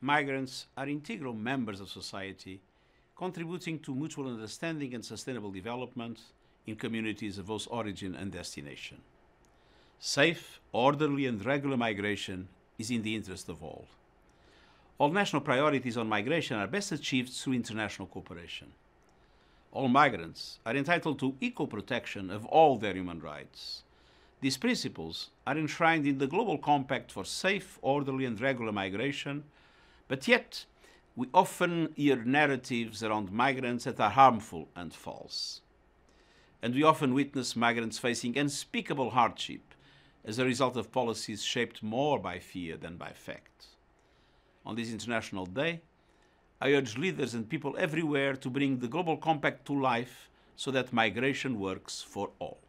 migrants are integral members of society, contributing to mutual understanding and sustainable development in communities of both origin and destination. Safe, orderly and regular migration is in the interest of all. All national priorities on migration are best achieved through international cooperation. All migrants are entitled to equal protection of all their human rights. These principles are enshrined in the Global Compact for Safe, Orderly and Regular Migration but yet, we often hear narratives around migrants that are harmful and false. And we often witness migrants facing unspeakable hardship as a result of policies shaped more by fear than by fact. On this International Day, I urge leaders and people everywhere to bring the Global Compact to life so that migration works for all.